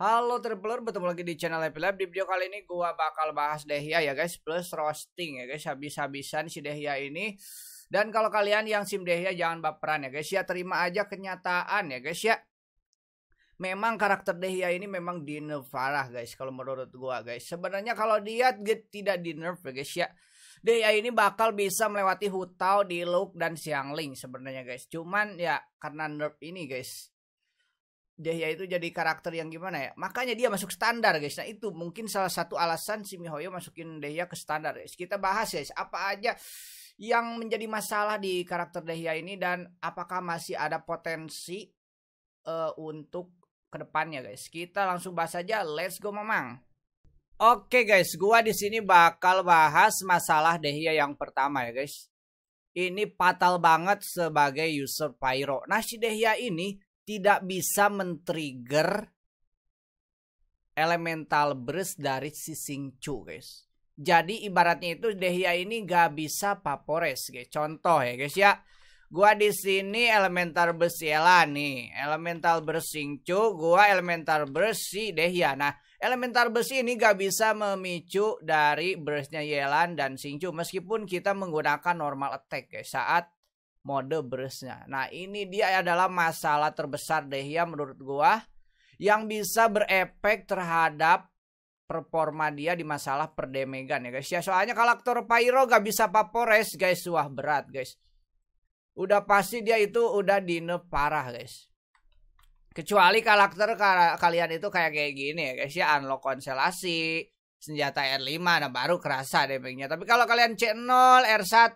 Halo Traveler, bertemu lagi di channel Happy Lab. Di video kali ini gua bakal bahas Dehya ya guys, plus roasting ya guys, habis-habisan si Dehya ini. Dan kalau kalian yang sim Dehya jangan baperan ya guys, ya terima aja kenyataan ya guys ya. Memang karakter Dehya ini memang di nerf parah guys kalau menurut gua guys. Sebenarnya kalau dia tidak di nerf ya guys ya. Dehya ini bakal bisa melewati hutau di Luke dan Xiangling sebenarnya guys. Cuman ya karena nerf ini guys Dehya itu jadi karakter yang gimana ya makanya dia masuk standar guys nah itu mungkin salah satu alasan si Mihoyo masukin Dehya ke standar guys kita bahas guys apa aja yang menjadi masalah di karakter Dehya ini dan apakah masih ada potensi uh, untuk kedepannya guys kita langsung bahas aja let's go memang. Oke guys, gua di sini bakal bahas masalah Dehya yang pertama ya guys. Ini fatal banget sebagai user Pyro. Nah si Dehya ini tidak bisa men-trigger elemental burst dari si Sing Chu guys. Jadi ibaratnya itu Dehya ini gak bisa papores guys. Contoh ya guys ya. Gua di sini elemental burst Yela nih. Elemental burst Chu, gua elemental burst si Dehya. Nah, elemental burst ini gak bisa memicu dari burstnya Yelan dan singcu, meskipun kita menggunakan normal attack guys saat mode beresnya. Nah ini dia adalah masalah terbesar deh ya menurut gua yang bisa berefek terhadap performa dia di masalah perdemegan ya guys ya soalnya karakter Pyro gak bisa papores guys wah berat guys udah pasti dia itu udah di parah guys kecuali karakter kalian itu kayak kayak gini ya guys ya unlock konstelasi senjata R5 nah baru kerasa damage-nya tapi kalau kalian C0 R1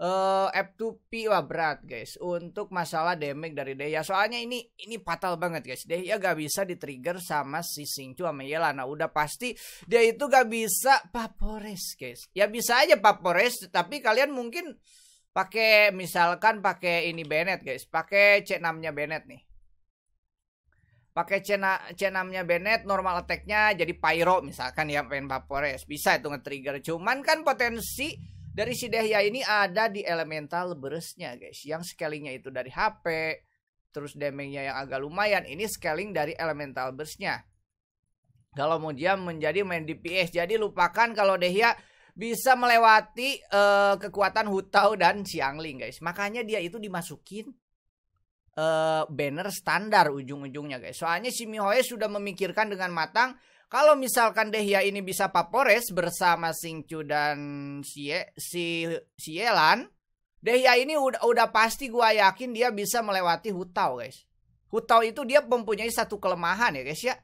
uh, eh, F2P wah berat guys untuk masalah damage dari Deya soalnya ini ini fatal banget guys Deya gak bisa di trigger sama si Singcu sama nah udah pasti dia itu gak bisa papores guys ya bisa aja papores tapi kalian mungkin pakai misalkan pakai ini Bennett guys pakai C6-nya Bennett nih pakai C6-nya Bennett normal attack-nya jadi Pyro misalkan ya pengen papores bisa itu nge-trigger cuman kan potensi dari si Dehya ini ada di elemental beresnya guys yang scalingnya itu dari HP terus damage-nya yang agak lumayan ini scaling dari elemental bersnya. kalau mau dia menjadi main DPS jadi lupakan kalau Dehya bisa melewati uh, kekuatan Hutau dan Siangling guys makanya dia itu dimasukin uh, banner standar ujung-ujungnya guys. Soalnya si Mihoe sudah memikirkan dengan matang kalau misalkan Dehya ini bisa Papores bersama Singcu dan si si Sielan, Dehya ini udah udah pasti gua yakin dia bisa melewati Hutau, guys. Hutau itu dia mempunyai satu kelemahan ya, guys ya.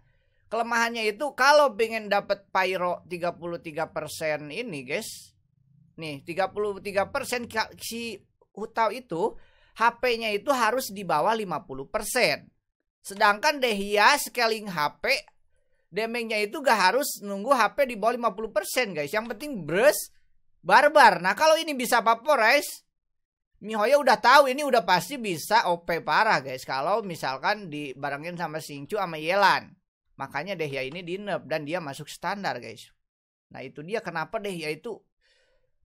Kelemahannya itu kalau pengen dapat Pyro 33% ini, guys. Nih, 33% si Hutau itu HP-nya itu harus di bawah 50%. Sedangkan Dehia scaling HP damage-nya itu gak harus nunggu HP di bawah 50% guys. Yang penting brush barbar. Nah, kalau ini bisa vaporize Mihoyo udah tahu ini udah pasti bisa OP parah guys kalau misalkan dibarengin sama Singchu sama Yelan. Makanya Dehia ini di nerf dan dia masuk standar guys. Nah, itu dia kenapa Dehia itu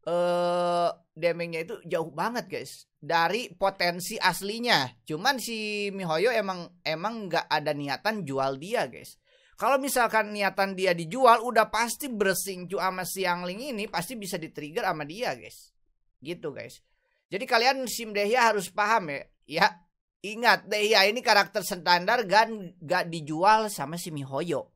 uh, damage-nya itu jauh banget guys dari potensi aslinya. Cuman si Mihoyo emang emang nggak ada niatan jual dia guys. Kalau misalkan niatan dia dijual udah pasti cu sama si ling ini pasti bisa di-trigger sama dia guys. Gitu guys. Jadi kalian sim Dehya harus paham ya. Ya ingat Dehya ini karakter standar gan gak dijual sama si Mihoyo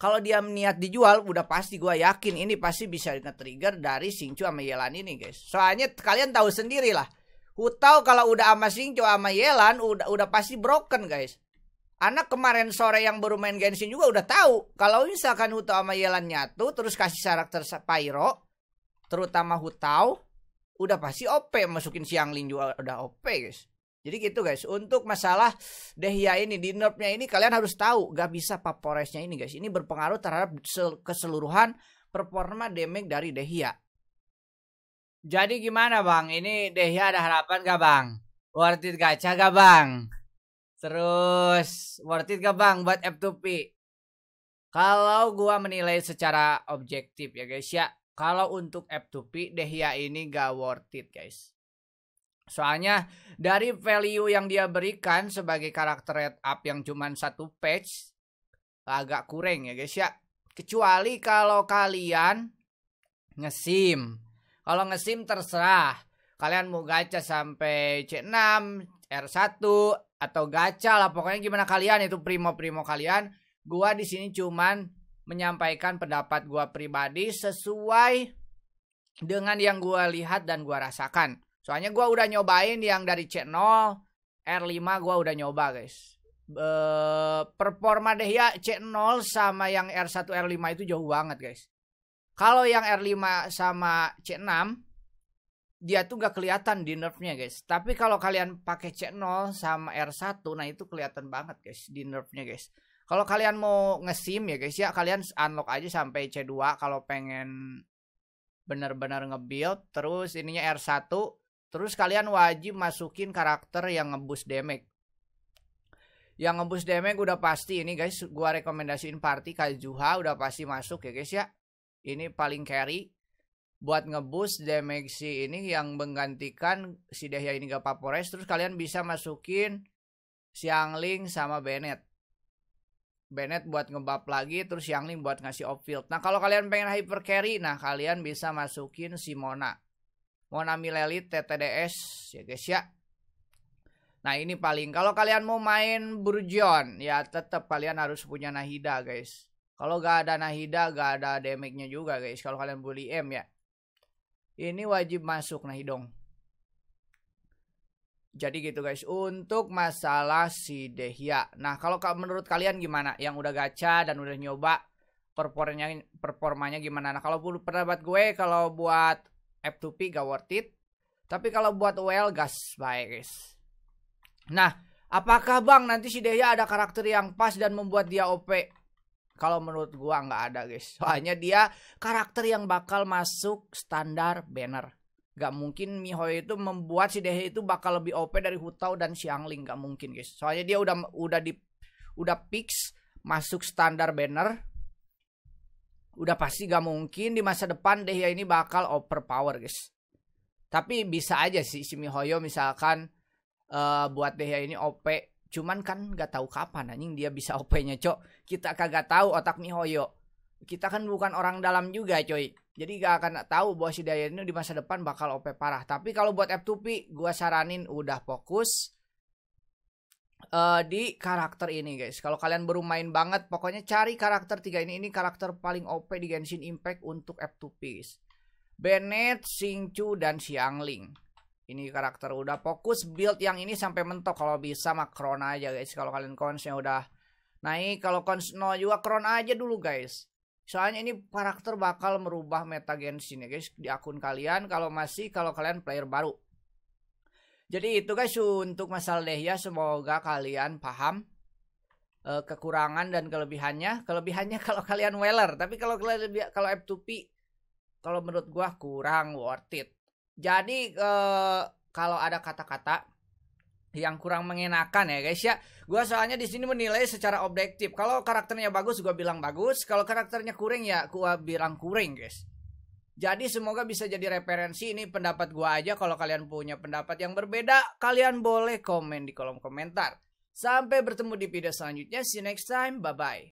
kalau dia niat dijual udah pasti gue yakin ini pasti bisa nge-trigger dari Singcu sama Yelan ini guys soalnya kalian tahu sendiri lah Hutau kalau udah sama Singcu sama Yelan udah udah pasti broken guys anak kemarin sore yang baru main Genshin juga udah tahu kalau misalkan Hutau sama Yelan nyatu terus kasih karakter Pyro terutama Hutau udah pasti OP masukin Siang Lin juga udah OP guys jadi gitu guys, untuk masalah dehya ini, di nerfnya ini kalian harus tahu, gak bisa paporesnya ini guys. Ini berpengaruh terhadap keseluruhan performa damage dari dehya. Jadi gimana bang, ini dehya ada harapan gak bang? Worth it gacha gak bang? Terus worth it gak bang buat F2P? Kalau gua menilai secara objektif ya guys ya, kalau untuk F2P dehya ini gak worth it guys Soalnya dari value yang dia berikan sebagai karakter red up yang cuma satu page agak kurang ya guys ya. Kecuali kalau kalian ngesim. Kalau ngesim terserah. Kalian mau gacha sampai C6, R1 atau gacha lah pokoknya gimana kalian itu primo-primo kalian. Gua di sini cuman menyampaikan pendapat gua pribadi sesuai dengan yang gua lihat dan gua rasakan. Soalnya gue udah nyobain yang dari C0, R5 gue udah nyoba guys. E, performa ya C0 sama yang R1 R5 itu jauh banget guys. Kalau yang R5 sama C6 dia tuh gak kelihatan di nerfnya guys. Tapi kalau kalian pakai C0 sama R1 nah itu kelihatan banget guys di nerfnya guys. Kalau kalian mau ngesim ya guys ya kalian unlock aja sampai C2 kalau pengen bener benar ngebuild terus ininya R1 Terus kalian wajib masukin karakter yang ngebus damage. Yang ngebus damage udah pasti ini guys, gua rekomendasiin party Kazuha udah pasti masuk ya guys ya. Ini paling carry buat ngebus damage si ini yang menggantikan si Dehya ini gak papores terus kalian bisa masukin Ling sama Bennett. Bennett buat ngebab lagi terus Ling buat ngasih off field. Nah, kalau kalian pengen hyper carry, nah kalian bisa masukin si Mona. Mau Monami Lelit TTDS ya guys ya. Nah ini paling kalau kalian mau main Burjon ya tetap kalian harus punya Nahida guys. Kalau gak ada Nahida gak ada damage-nya juga guys kalau kalian bully M ya. Ini wajib masuk Nahidong. Jadi gitu guys untuk masalah si Dehya. Nah kalau menurut kalian gimana yang udah gacha dan udah nyoba performanya performanya gimana? Nah kalau pernah pendapat gue kalau buat F2P gak worth it. Tapi kalau buat Well gas baik guys. Nah, apakah Bang nanti si Deya ada karakter yang pas dan membuat dia OP? Kalau menurut gua nggak ada guys. Soalnya dia karakter yang bakal masuk standar banner. Gak mungkin Mihoyo itu membuat si Dehe itu bakal lebih OP dari Hutao dan Xiangling gak mungkin guys. Soalnya dia udah udah di udah fix masuk standar banner udah pasti gak mungkin di masa depan Dehya ini bakal overpower guys. Tapi bisa aja sih si Hoyo misalkan uh, buat Dehya ini OP. Cuman kan gak tahu kapan anjing dia bisa OP-nya, Cok. Kita kagak tahu otak Mihoyo. Kita kan bukan orang dalam juga, coy. Jadi gak akan tahu bahwa si Dehya ini di masa depan bakal OP parah. Tapi kalau buat F2P, gue saranin udah fokus uh, di karakter ini guys. Kalau kalian baru main banget, pokoknya cari karakter tiga ini. Ini karakter paling OP di Genshin Impact untuk F2P Bennett, Xingchu, dan Xiangling. Ini karakter udah fokus build yang ini sampai mentok kalau bisa makron aja guys. Kalau kalian konsnya udah naik, kalau cons no juga kron aja dulu guys. Soalnya ini karakter bakal merubah meta Genshin ya guys di akun kalian kalau masih kalau kalian player baru. Jadi itu guys untuk masalah ya semoga kalian paham uh, kekurangan dan kelebihannya. Kelebihannya kalau kalian weller, tapi kalau kalian kalau F2P kalau menurut gua kurang worth it. Jadi uh, kalau ada kata-kata yang kurang mengenakan ya guys ya. Gua soalnya di sini menilai secara objektif. Kalau karakternya bagus gua bilang bagus, kalau karakternya kurang ya gua bilang kurang guys. Jadi semoga bisa jadi referensi ini pendapat gua aja kalau kalian punya pendapat yang berbeda kalian boleh komen di kolom komentar. Sampai bertemu di video selanjutnya. See you next time. Bye bye.